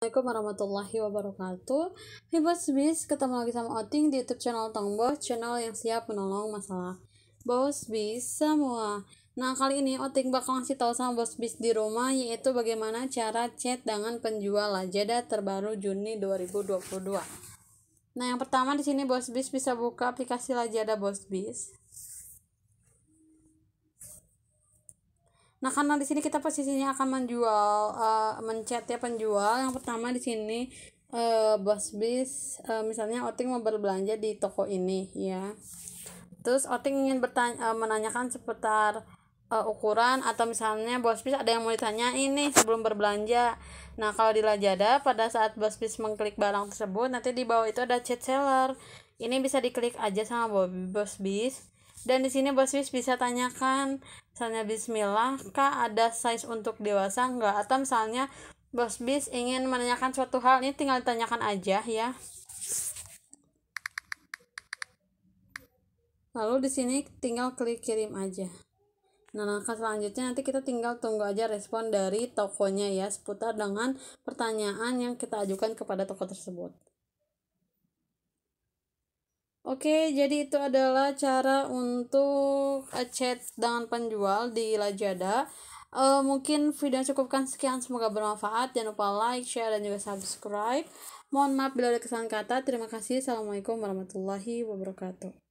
Assalamualaikum warahmatullahi wabarakatuh Boss Bis, ketemu lagi sama Oting di YouTube channel Tongbo Channel yang siap menolong masalah Bos Bis semua Nah kali ini Oting bakal ngasih tahu sama Bos Bis di rumah Yaitu bagaimana cara chat dengan penjual Lazada terbaru Juni 2022 Nah yang pertama di sini Bos Bis bisa buka aplikasi Lazada Bos Bis Nah, karena di sini kita posisinya akan menjual uh, mencet ya penjual. Yang pertama di sini uh, bos bis uh, misalnya Oting mau berbelanja di toko ini ya. Terus Oting ingin bertanya uh, menanyakan seputar uh, ukuran atau misalnya bos bis ada yang mau ditanya ini sebelum berbelanja. Nah, kalau di Lazada pada saat bos bis mengklik barang tersebut nanti di bawah itu ada chat seller. Ini bisa diklik aja sama bos bis dan di sini Bos Wis bisa tanyakan misalnya bismillah kak ada size untuk dewasa enggak atau misalnya Bos Bis ingin menanyakan suatu hal ini tinggal ditanyakan aja ya. Lalu di sini tinggal klik kirim aja. Nah, langkah selanjutnya nanti kita tinggal tunggu aja respon dari tokonya ya seputar dengan pertanyaan yang kita ajukan kepada toko tersebut. Oke, jadi itu adalah cara untuk chat dengan penjual di Lazada. Uh, mungkin video cukupkan sekian, semoga bermanfaat. Jangan lupa like, share, dan juga subscribe. Mohon maaf bila ada kesalahan kata. Terima kasih. Assalamualaikum warahmatullahi wabarakatuh.